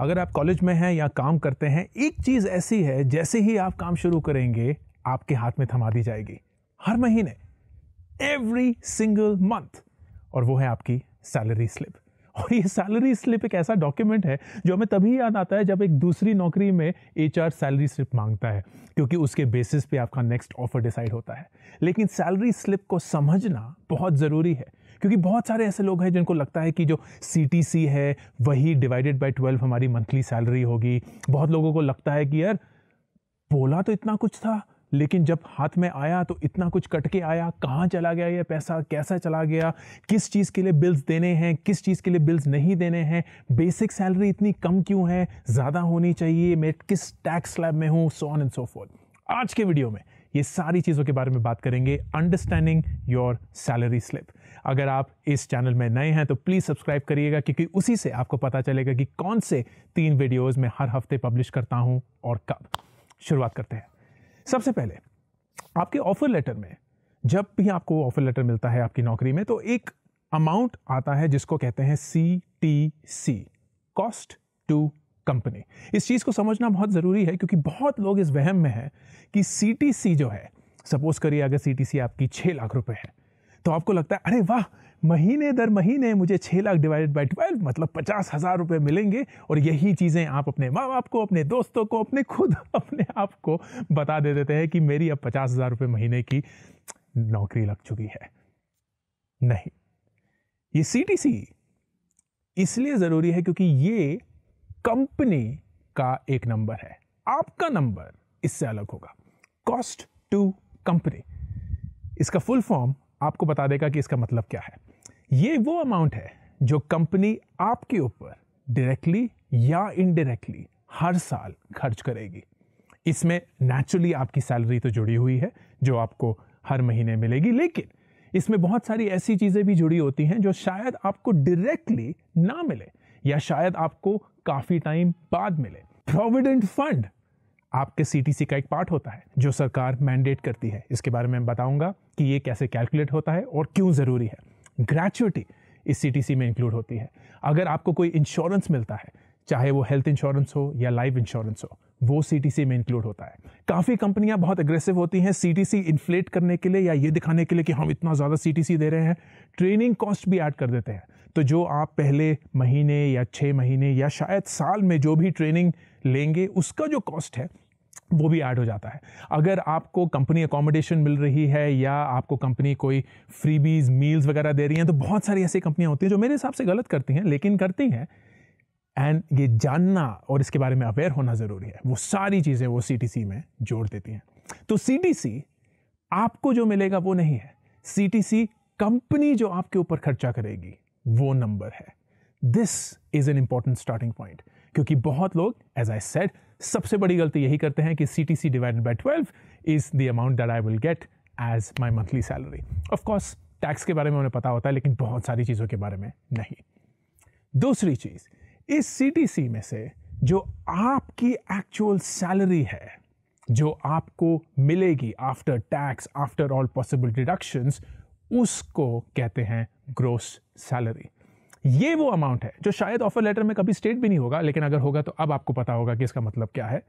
अगर आप कॉलेज में हैं या काम करते हैं एक चीज़ ऐसी है जैसे ही आप काम शुरू करेंगे आपके हाथ में थमा दी जाएगी हर महीने एवरी सिंगल मंथ और वो है आपकी सैलरी स्लिप और ये सैलरी स्लिप एक ऐसा डॉक्यूमेंट है जो हमें तभी याद आता है जब एक दूसरी नौकरी में एच सैलरी स्लिप मांगता है क्योंकि उसके बेसिस पे आपका नेक्स्ट ऑफर डिसाइड होता है लेकिन सैलरी स्लिप को समझना बहुत ज़रूरी है क्योंकि बहुत सारे ऐसे लोग हैं जिनको लगता है कि जो सी है वही डिवाइडेड बाई ट्वेल्व हमारी मंथली सैलरी होगी बहुत लोगों को लगता है कि यार बोला तो इतना कुछ था लेकिन जब हाथ में आया तो इतना कुछ कट के आया कहाँ चला गया ये पैसा कैसा चला गया किस चीज़ के लिए बिल्स देने हैं किस चीज़ के लिए बिल्स नहीं देने हैं बेसिक सैलरी इतनी कम क्यों है ज़्यादा होनी चाहिए मैं किस टैक्स स्लैब में हूँ so on and so forth आज के वीडियो में ये सारी चीज़ों के बारे में बात करेंगे अंडरस्टैंडिंग योर सैलरी स्लिप अगर आप इस चैनल में नए हैं तो प्लीज़ सब्सक्राइब करिएगा क्योंकि उसी से आपको पता चलेगा कि कौन से तीन वीडियोज़ मैं हर हफ्ते पब्लिश करता हूँ और कब शुरुआत करते हैं सबसे पहले आपके ऑफर लेटर में जब भी आपको ऑफर लेटर मिलता है आपकी नौकरी में तो एक अमाउंट आता है जिसको कहते हैं C T C cost to company इस चीज़ को समझना बहुत ज़रूरी है क्योंकि बहुत लोग इस वहम में हैं कि सी जो है सपोज करिए अगर सी आपकी छः लाख रुपये है तो आपको लगता है अरे वाह महीने दर महीने मुझे छः लाख डिवाइडेड बाई ट्वेल्व मतलब पचास हज़ार रुपये मिलेंगे और यही चीज़ें आप अपने माँ बाप को अपने दोस्तों को अपने खुद अपने आप को बता दे देते हैं कि मेरी अब पचास हज़ार रुपये महीने की नौकरी लग चुकी है नहीं ये सी इसलिए ज़रूरी है क्योंकि ये कंपनी का एक नंबर है आपका नंबर इससे अलग होगा कॉस्ट टू कंपनी इसका फुल फॉर्म आपको बता देगा कि इसका मतलब क्या है ये वो अमाउंट है जो कंपनी आपके ऊपर डायरेक्टली या इनडायरेक्टली हर साल खर्च करेगी इसमें नेचुरली आपकी सैलरी तो जुड़ी हुई है जो आपको हर महीने मिलेगी लेकिन इसमें बहुत सारी ऐसी चीज़ें भी जुड़ी होती हैं जो शायद आपको डायरेक्टली ना मिले या शायद आपको काफ़ी टाइम बाद मिले प्रोविडेंट फंड आपके सीटीसी का एक पार्ट होता है जो सरकार मैंडेट करती है इसके बारे में बताऊंगा कि ये कैसे कैलकुलेट होता है और क्यों ज़रूरी है ग्रेचुटी इस सीटीसी में इंक्लूड होती है अगर आपको कोई इंश्योरेंस मिलता है चाहे वो हेल्थ इंश्योरेंस हो या लाइफ इंश्योरेंस हो वो सी में इंक्लूड होता है काफ़ी कंपनियां बहुत अग्रेसिव होती हैं सी इन्फ्लेट करने के लिए या ये दिखाने के लिए कि हम इतना ज़्यादा सी दे रहे हैं ट्रेनिंग कॉस्ट भी ऐड कर देते हैं तो जो आप पहले महीने या छः महीने या शायद साल में जो भी ट्रेनिंग लेंगे उसका जो कॉस्ट है वो भी ऐड हो जाता है अगर आपको कंपनी अकोमोडेशन मिल रही है या आपको कंपनी कोई फ्रीबीज मील्स वगैरह दे रही हैं तो बहुत सारी ऐसी कंपनियां होती हैं जो मेरे हिसाब से गलत करती हैं लेकिन करती हैं एंड ये जानना और इसके बारे में अवेयर होना ज़रूरी है वो सारी चीज़ें वो सी में जोड़ देती हैं तो सी आपको जो मिलेगा वो नहीं है सी कंपनी जो आपके ऊपर खर्चा करेगी वो नंबर है this is an important starting point क्योंकि बहुत लोग एज आई सेड सबसे बड़ी गलती यही करते हैं कि C T C divided by twelve is the amount that I will get as my monthly salary of course tax के बारे में उन्हें पता होता है लेकिन बहुत सारी चीज़ों के बारे में नहीं दूसरी चीज़ इस सीटीसी में से जो आपकी एक्चुअल सैलरी है जो आपको मिलेगी after tax after all possible deductions उसको कहते हैं ग्रोस सैलरी ये वो अमाउंट है जो शायद ऑफर लेटर में कभी स्टेट भी नहीं होगा लेकिन अगर होगा तो अब आपको पता होगा कि इसका मतलब क्या है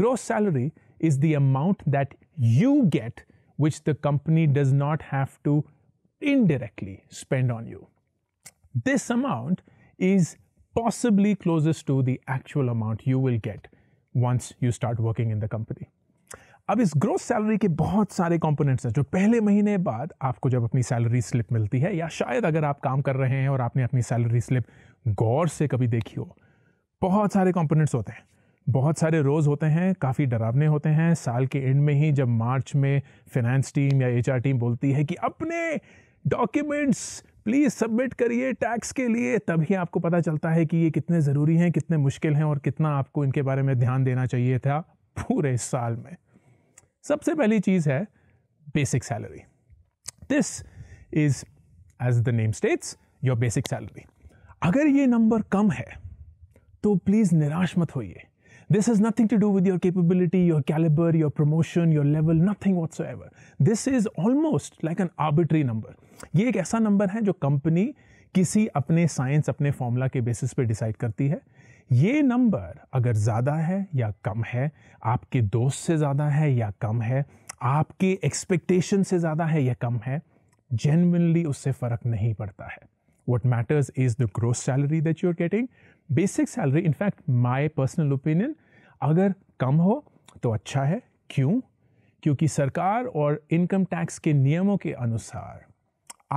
gross salary is the amount that you get which the company does not have to indirectly spend on you this amount is possibly closest to the actual amount you will get once you start working in the company. अब इस growth salary के बहुत सारे components हैं जो पहले महीने बाद आपको जब अपनी सैलरी स्लिप मिलती है या शायद अगर आप काम कर रहे हैं और आपने अपनी सैलरी स्लिप गौर से कभी देखी हो बहुत सारे कंपोनेंट्स होते हैं बहुत सारे रोज़ होते हैं काफ़ी डरावने होते हैं साल के एंड में ही जब मार्च में फिनेंस टीम या एच टीम बोलती है कि अपने डॉक्यूमेंट्स प्लीज़ सबमिट करिए टैक्स के लिए तभी आपको पता चलता है कि ये कितने ज़रूरी हैं कितने मुश्किल हैं और कितना आपको इनके बारे में ध्यान देना चाहिए था पूरे साल में सबसे पहली चीज़ है basic salary this is as the name states your basic salary अगर ये नंबर कम है तो प्लीज़ निराश मत होइए This has nothing to do with your capability, your caliber, your promotion, your level, nothing whatsoever. This is almost like an arbitrary number. ये एक ऐसा नंबर है जो कंपनी किसी अपने साइंस अपने फॉर्मूला के बेसिस पे डिसाइड करती है ये नंबर अगर ज़्यादा है या कम है आपके दोस्त से ज़्यादा है या कम है आपके एक्सपेक्टेशन से ज़्यादा है या कम है जेनविनली उससे फ़र्क नहीं पड़ता है What matters is the gross salary that you're getting. Basic salary in fact my personal opinion अगर कम हो तो अच्छा है क्यों क्योंकि सरकार और इनकम टैक्स के नियमों के अनुसार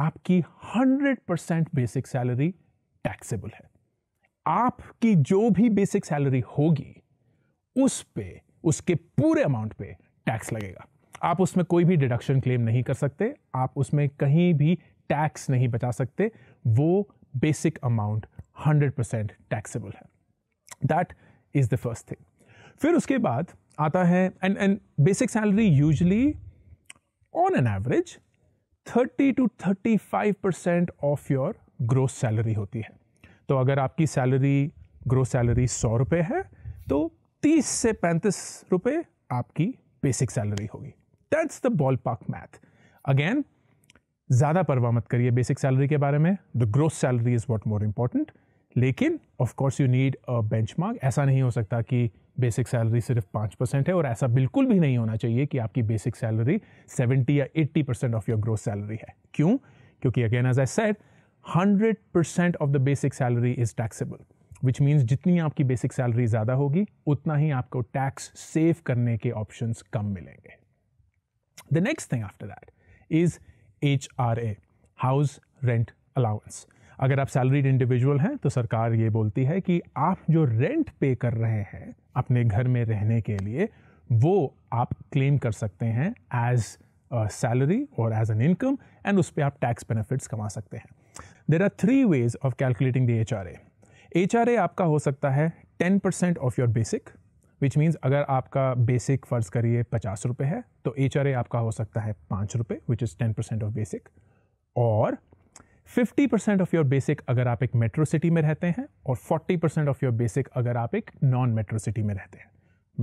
आपकी 100 परसेंट बेसिक सैलरी टैक्सेबल है आपकी जो भी बेसिक सैलरी होगी उस पे उसके पूरे अमाउंट पे टैक्स लगेगा आप उसमें कोई भी डिडक्शन क्लेम नहीं कर सकते आप उसमें कहीं भी टैक्स नहीं बचा सकते वो बेसिक अमाउंट 100 परसेंट टैक्सेबल है that is the first thing फिर उसके बाद आता है and and basic salary usually on an average 30 to 35 percent of your gross salary होती है तो अगर आपकी सैलरी ग्रोस सैलरी सौ रुपये है तो 30 से पैंतीस रुपये आपकी बेसिक सैलरी होगी that's the ball park math again ज़्यादा परवाह मत करिए बेसिक सैलरी के बारे में the growth salary is what more important लेकिन of course you need a bench ऐसा नहीं हो सकता कि बेसिक सैलरी सिर्फ पाँच परसेंट है और ऐसा बिल्कुल भी नहीं होना चाहिए कि आपकी बेसिक सैलरी सेवेंटी या eighty percent of your growth salary है क्यों क्योंकि again as I said hundred percent of the basic salary is taxable which means जितनी आपकी बेसिक सैलरी ज़्यादा होगी उतना ही आपको टैक्स सेव करने के ऑप्शंस कम मिलेंगे the next thing after that is H R A house rent allowance अगर आप सैलरीड इंडिविजुअल हैं तो सरकार ये बोलती है कि आप जो रेंट पे कर रहे हैं अपने घर में रहने के लिए वो आप क्लेम कर सकते हैं एज सैलरी और एज एन इनकम एंड उस पर आप टैक्स बेनिफिट्स कमा सकते हैं there are three ways of calculating the H R A H R A आपका हो सकता है ten percent of your basic which means अगर आपका बेसिक फ़र्ज़ करिए पचास रुपये है तो एच आर ए आपका हो सकता है पाँच रुपये which is ten percent of basic और fifty percent of your basic अगर आप एक मेट्रो सिटी में रहते हैं और forty percent of your basic अगर आप एक नॉन मेट्रो सिटी में रहते हैं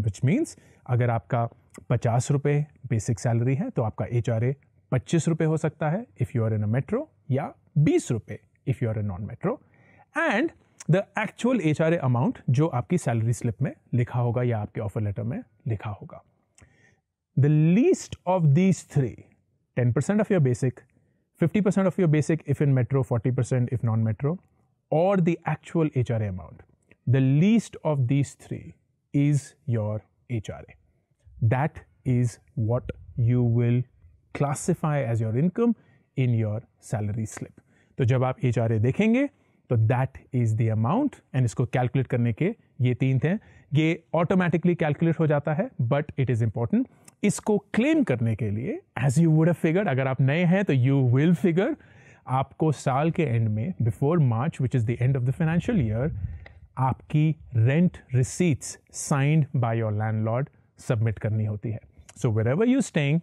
विच मीन्स अगर आपका पचास रुपये बेसिक सैलरी है तो आपका एच आर ए पच्चीस रुपये हो सकता है if you are in a metro या बीस रुपये if you are a non metro and the actual H R amount जो आपकी सैलरी स्लिप में लिखा होगा या आपके ऑफर लेटर में लिखा होगा the least of these three ten percent of your basic fifty percent of your basic if in metro forty percent if non metro और the actual H R amount the least of these three is your H R A that is what you will classify as your income in your salary slip तो जब आप H देखेंगे तो that is the amount and इसको calculate करने के ये तीन थे ये ऑटोमेटिकली कैलकुलेट हो जाता है बट इट इज़ इंपॉर्टेंट इसको क्लेम करने के लिए as you would have figure अगर आप नए हैं तो यू विल फिगर आपको साल के एंड में before March which is the end of the financial year आपकी rent receipts signed by your landlord submit करनी होती है so wherever you staying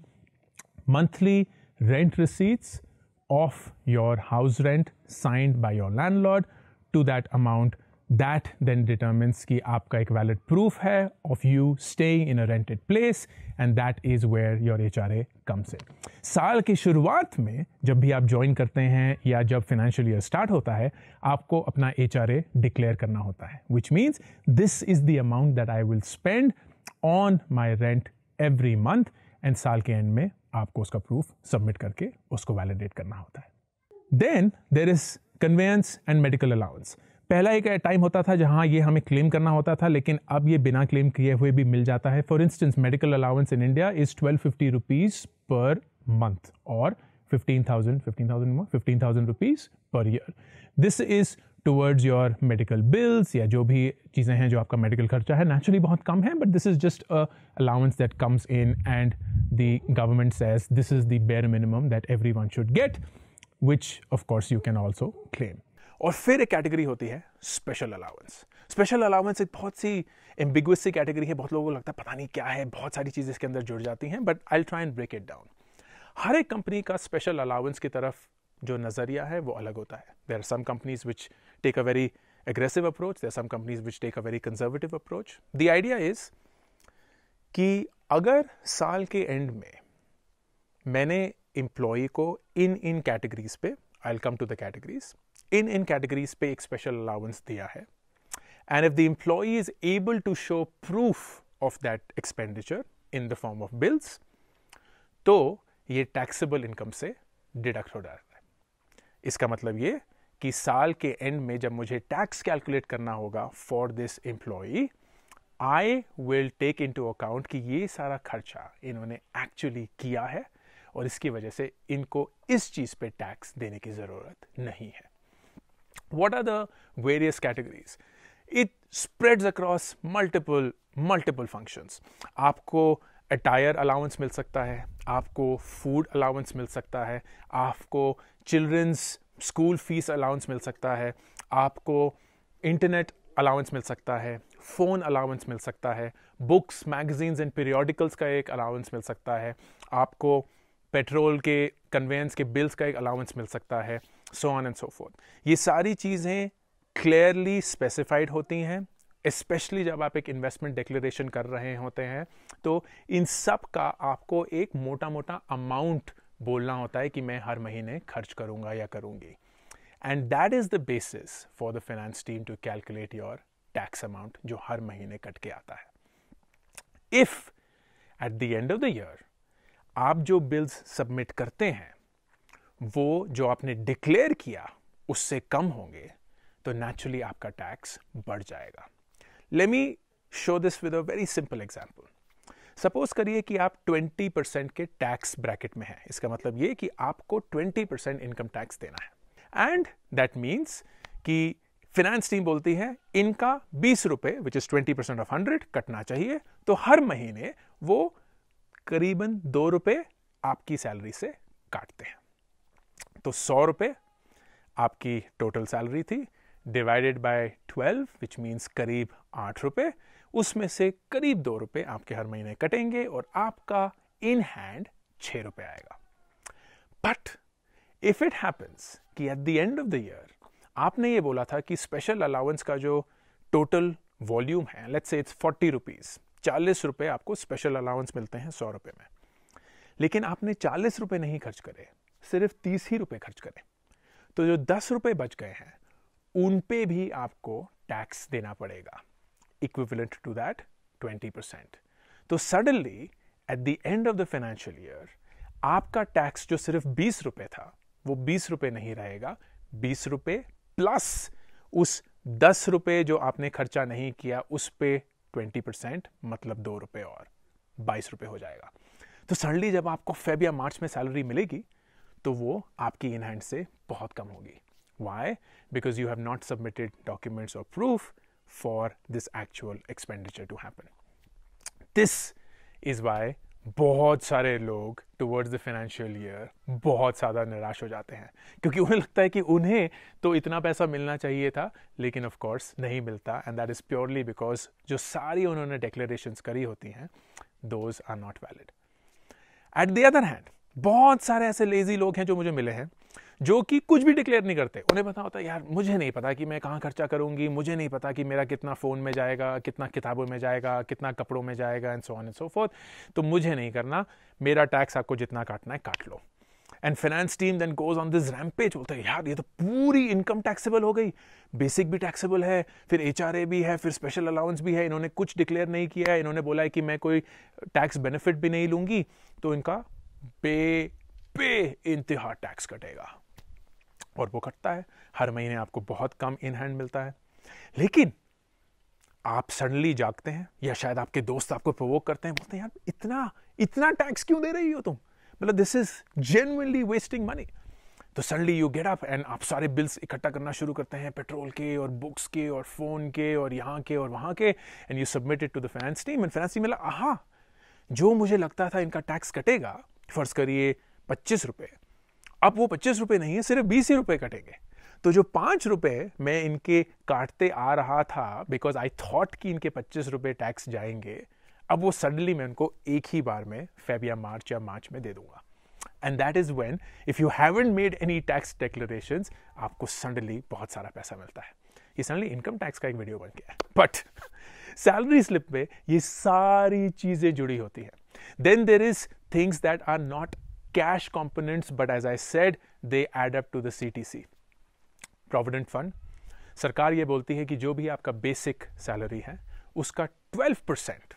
monthly rent receipts of your house rent signed by your landlord to that amount that then determines ki aapka ek valid proof hai of you staying in a rented place and that is where your HRA comes in. साल की शुरुआत में जब भी आप join करते हैं या जब financial year start होता है आपको अपना HRA declare करना होता है which means this is the amount that I will spend on my rent every month and साल के end में आपको उसका प्रूफ सबमिट करके उसको वैलिडेट करना होता है then there is conveyance and medical allowance पहला एक टाइम होता था जहां ये हमें क्लेम करना होता था लेकिन अब ये बिना क्लेम किए हुए भी मिल जाता है for instance medical allowance in India is twelve fifty rupees per month और fifteen thousand fifteen thousand fifteen thousand rupees per year this is towards your medical bills या जो भी चीज़ें हैं जो आपका मेडिकल खर्चा है नेचुरली बहुत कम है but this is just a allowance that comes in and the government says this is the bare minimum that everyone should get which of course you can also claim और फिर एक category होती है special allowance special allowance एक बहुत सी ambiguous सी category है बहुत लोगों को लगता है पता नहीं क्या है बहुत सारी चीज़ें इसके अंदर जुड़ जाती हैं but I try and break it down हर एक कंपनी का स्पेशल अलाउंस की तरफ जो नज़रिया है वो अलग होता है there are some companies which take a very aggressive approach there some companies which take a very conservative approach the idea is कि अगर साल के एंड में मैंने एम्प्लॉय को इन इन कैटेगरीज पे I come to the categories इन इन कैटेगरीज पे एक स्पेशल अलाउंस दिया है and if the employ is able to show proof of that expenditure in the form of bills तो ये टैक्सेबल इनकम से डिडक्ट हो जाए इसका मतलब ये कि साल के एंड में जब मुझे टैक्स कैलकुलेट करना होगा for this employee I will take into account कि ये सारा खर्चा इन्होंने एक्चुअली किया है और इसकी वजह से इनको इस चीज़ पे टैक्स देने की ज़रूरत नहीं है what are the various categories it spreads across multiple multiple functions आपको अटायर अलाउंस मिल सकता है आपको फूड अलाउंस मिल सकता है आपको चिल्ड्रंस स्कूल फीस अलाउंस मिल सकता है आपको इंटरनेट अलाउंस मिल सकता है फ़ोन अलाउंस मिल सकता है बुक्स मैगजीन्स एंड पीरियोडिकल्स का एक अलाउंस मिल सकता है आपको पेट्रोल के कन्वेंस के बिल्स का एक अलाउंस मिल सकता है so on and so forth ये सारी चीज़ें क्लियरली स्पेसिफाइड होती हैं स्पेशली जब आप एक इन्वेस्टमेंट डिक्लेरेशन कर रहे होते हैं तो इन सब का आपको एक मोटा मोटा अमाउंट बोलना होता है कि मैं हर महीने खर्च करूंगा या करूंगी and that is the basis for the finance team to calculate your tax amount जो हर महीने कट के आता है if at the end of the year आप जो बिल्स सबमिट करते हैं वो जो आपने डिक्लेयर किया उससे कम होंगे तो नेचुरली आपका टैक्स बढ़ जाएगा let me show this with a very simple example. Suppose करिए कि आप 20 परसेंट के टैक्स ब्रैकेट में हैं इसका मतलब ये कि आपको 20 परसेंट इनकम टैक्स देना है एंड दैट मीन्स कि फिनेंस टीम बोलती है इनका बीस रुपए which is twenty percent of hundred कटना चाहिए तो हर महीने वो करीबन दो रुपए आपकी सैलरी से काटते हैं तो सौ रुपए आपकी टोटल सैलरी थी डिवाइडेड बाय 12 विच मीन्स करीब आठ रुपये उसमें से करीब दो रुपये आपके हर महीने कटेंगे और आपका इन हैंड छः रुपये आएगा बट इफ इट हैपन्स कि at the end of the year आपने ये बोला था कि स्पेशल अलाउंस का जो टोटल वॉल्यूम है let's say it's forty rupees चालीस रुपये आपको स्पेशल अलाउंस मिलते हैं सौ रुपये में लेकिन आपने चालीस रुपये नहीं खर्च करे सिर्फ तीस ही रुपये खर्च करें तो जो दस रुपये बच गए हैं उन पे भी आपको टैक्स देना पड़ेगा इक्विवेलेंट टू दैट 20 परसेंट तो suddenly at the end of the financial year आपका टैक्स जो सिर्फ बीस रुपए था वो बीस रुपए नहीं रहेगा बीस रुपए प्लस उस दस रुपए जो आपने खर्चा नहीं किया उस पे ट्वेंटी परसेंट मतलब दो रुपए और बाईस रुपए हो जाएगा तो सडनली जब आपको फेब या मार्च में सैलरी मिलेगी तो वो आपकी इनहैंड से बहुत कम होगी Why? Because you have not submitted documents or proof for this actual expenditure to happen. This is why बहुत सारे लोग टुवर्ड्स द फाइनेंशियल ईयर बहुत ज़्यादा निराश हो जाते हैं क्योंकि उन्हें लगता है कि उन्हें तो इतना पैसा मिलना चाहिए था लेकिन ऑफ कोर्स नहीं मिलता and that is purely because जो सारी उन्होंने डिक्लेरेशंस करी होती हैं those are not valid at the other hand बहुत सारे ऐसे लेजी लोग हैं जो मुझे मिले हैं जो कि कुछ भी डिक्लेयर नहीं करते उन्हें पता होता है यार मुझे नहीं पता कि मैं कहाँ खर्चा करूँगी मुझे नहीं पता कि मेरा कितना फ़ोन में जाएगा कितना किताबों में जाएगा कितना कपड़ों में जाएगा and so on and so forth तो मुझे नहीं करना मेरा टैक्स आपको जितना काटना है काट लो and finance team then goes on this rampage बोलते हैं यार ये तो पूरी इनकम टैक्सेबल हो गई बेसिक भी टैक्सेबल है फिर एच भी है फिर स्पेशल अलाउंस भी है इन्होंने कुछ डिक्लेयर नहीं किया है इन्होंने बोला है कि मैं कोई टैक्स बेनिफिट भी नहीं लूंगी तो इनका बे बे इंतहा टैक्स कटेगा और वो घटता है हर महीने आपको बहुत कम इन हैंड मिलता है लेकिन आप सडनली जागते हैं या शायद आपके दोस्त आपको प्रोवोक करते हैं बोलते हैं यार इतना इतना टैक्स क्यों दे रही हो तुम मतलब this is genuinely wasting money तो suddenly you get up and आप सारे बिल्स इकट्ठा करना शुरू करते हैं पेट्रोल के और बुक्स के और फ़ोन के और यहाँ के और वहाँ के and you submitted to the finance team and finance team मिला आहा जो मुझे लगता था इनका टैक्स कटेगा फ़र्ज़ करिए पच्चीस रुपये अब वो पच्चीस रुपए नहीं है सिर्फ बीस ही रुपए कटेंगे तो जो पांच रुपए मैं इनके काटते आ रहा था बिकॉज आई थॉट कि इनके पच्चीस रुपए टैक्स जाएंगे अब वो सडनली मैं उनको एक ही बार में फेब या मार्च या मार्च में दे दूंगा and that is when if you haven't made any tax declaration आपको सडनली बहुत सारा पैसा मिलता है ये सडनली इनकम टैक्स का एक वीडियो बन गया बट सैलरी स्लिप में ये सारी चीज़ें जुड़ी होती है then there is things that are not cash components, but as I said, they add up to the CTC. Provident fund सरकार ये बोलती है कि जो भी आपका बेसिक सैलरी है उसका 12 परसेंट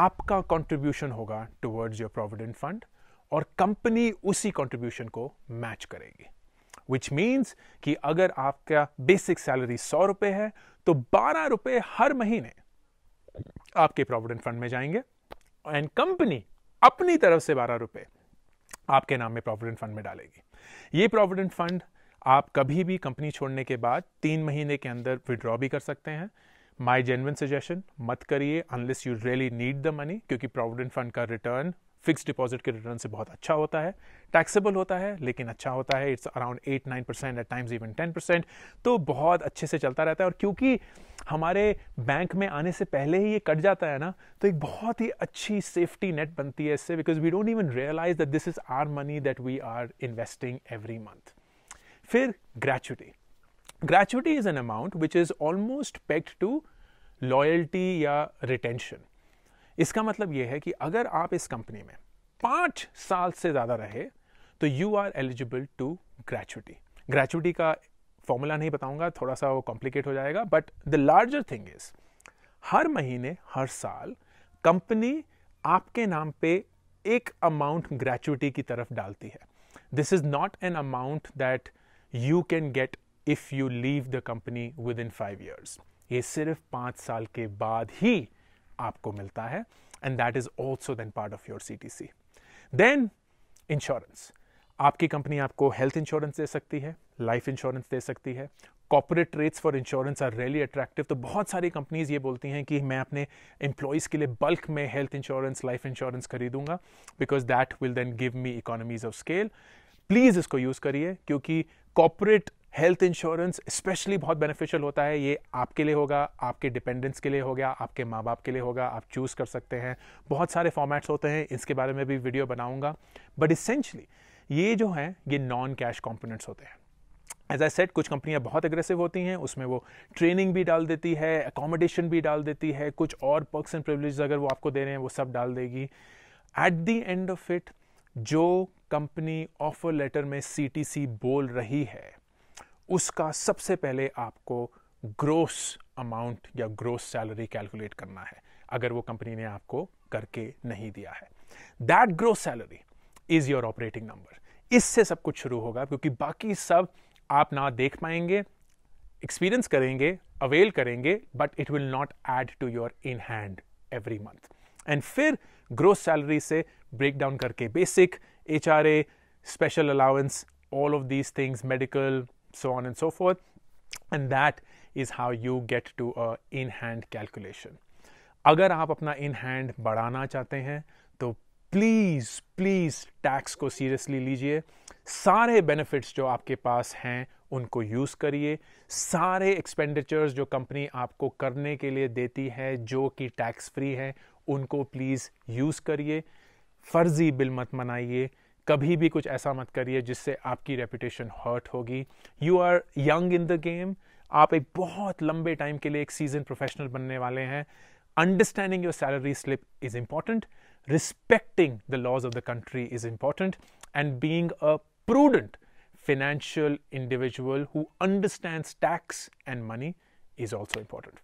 आपका कंट्रीब्यूशन होगा टुवर्ड्स योर प्रोविडेंट फंड और कंपनी उसी कंट्रीब्यूशन को मैच करेगी विच मीन्स कि अगर आपका बेसिक सैलरी सौ रुपए है तो बारह रुपए हर महीने आपके प्रोविडेंट फंड में जाएंगे एंड कंपनी अपनी तरफ से बारह रुपए आपके नाम में प्रोविडेंट फंड में डालेगी ये प्रोविडेंट फंड आप कभी भी कंपनी छोड़ने के बाद तीन महीने के अंदर विड्रॉ भी कर सकते हैं माय जेनवन सजेशन मत करिए unless you really need the money क्योंकि प्रोविडेंट फंड का रिटर्न फिक्स डिपॉजिट के रिटर्न से बहुत अच्छा होता है टैक्सेबल होता है लेकिन अच्छा होता है it's around eight nine percent at times even ten percent तो बहुत अच्छे से चलता रहता है और क्योंकि हमारे बैंक में आने से पहले ही ये कट जाता है ना तो एक बहुत ही अच्छी सेफ्टी नेट बनती है इससे because we don't even realise that this is our money that we are investing every month फिर gratuity gratuity is an amount which is almost pegged to loyalty या रिटेंशन इसका मतलब यह है कि अगर आप इस कंपनी में पांच साल से ज़्यादा रहे तो you are eligible to gratuity gratuity का फॉर्मूला नहीं बताऊंगा थोड़ा सा वो कॉम्प्लिकेट हो जाएगा but the larger thing is हर महीने हर साल कंपनी आपके नाम पे एक अमाउंट ग्रेचुटी की तरफ डालती है this is not an amount that you can get if you leave the company within five years ये सिर्फ पाँच साल के बाद ही आपको मिलता है and that is also then part of your C T C then insurance आपकी कंपनी आपको हेल्थ इंश्योरेंस दे सकती है लाइफ इंश्योरेंस दे सकती है corporate rates for insurance are really attractive तो बहुत सारी कंपनीज ये बोलती हैं कि मैं अपने एम्प्लॉयज़ के लिए बल्क में हेल्थ इंश्योरेंस लाइफ इंश्योरेंस खरीदूंगा because that will then give me economies of scale please इसको यूज़ करिए क्योंकि कॉपोरेट हेल्थ इंश्योरेंस स्पेशली बहुत बेनिफिशियल होता है ये आपके लिए होगा आपके डिपेंडेंट्स के लिए हो गया आपके माँ बाप के लिए होगा आप चूज़ कर सकते हैं बहुत सारे फॉर्मेट्स होते हैं इसके बारे में भी वीडियो बनाऊंगा बट इसेंशली ये जो हैं ये नॉन कैश कॉम्पोनेंट्स होते हैं एज आई सेट कुछ कंपनियां बहुत अग्रेसिव होती हैं उसमें वो ट्रेनिंग भी डाल देती है अकोमोडेशन भी डाल देती है कुछ और पर्कस एंड प्रिवलेज अगर वो आपको दे रहे हैं वो सब डाल देगी at the end of it जो कंपनी ऑफर लेटर में सी बोल रही है उसका सबसे पहले आपको ग्रोस अमाउंट या ग्रोस सैलरी कैलकुलेट करना है अगर वो कंपनी ने आपको करके नहीं दिया है that gross salary is your operating number इससे सब कुछ शुरू होगा क्योंकि बाकी सब आप ना देख पाएंगे एक्सपीरियंस करेंगे अवेल करेंगे but it will not add to your in hand every month and फिर ग्रोस सैलरी से ब्रेक डाउन करके basic H R A special allowance all of these things medical so on and so forth. And that is how you get to a in hand calculation. अगर आप अपना in hand बढ़ाना चाहते हैं तो please please tax को seriously लीजिए सारे बेनिफिट्स जो आपके पास हैं उनको यूज़ करिए सारे एक्सपेंडिचर्स जो कंपनी आपको करने के लिए देती है जो कि टैक्स फ्री है उनको प्लीज़ यूज़ करिए फर्जी बिल मत मनाइए कभी भी कुछ ऐसा मत करिए जिससे आपकी रेपुटेशन हर्ट होगी you are young in the game आप एक बहुत लंबे टाइम के लिए एक सीजन प्रोफेशनल बनने वाले हैं understanding your salary slip is important respecting the laws of the country is important and being a prudent financial individual who understand tax and money is also important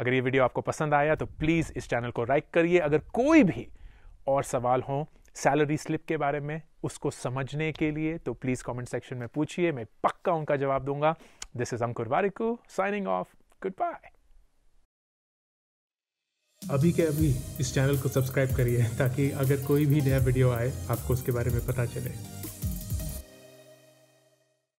अगर ये video आपको पसंद आया तो please इस चैनल को like करिए अगर कोई भी और सवाल हो सैलरी स्लिप के बारे में उसको समझने के लिए तो प्लीज़ कमेंट सेक्शन में पूछिए मैं पक्का उनका जवाब दूंगा this is Ankur Warikoo signing off goodbye अभी के अभी इस चैनल को सब्सक्राइब करिए ताकि अगर कोई भी नया वीडियो आए आपको उसके बारे में पता चले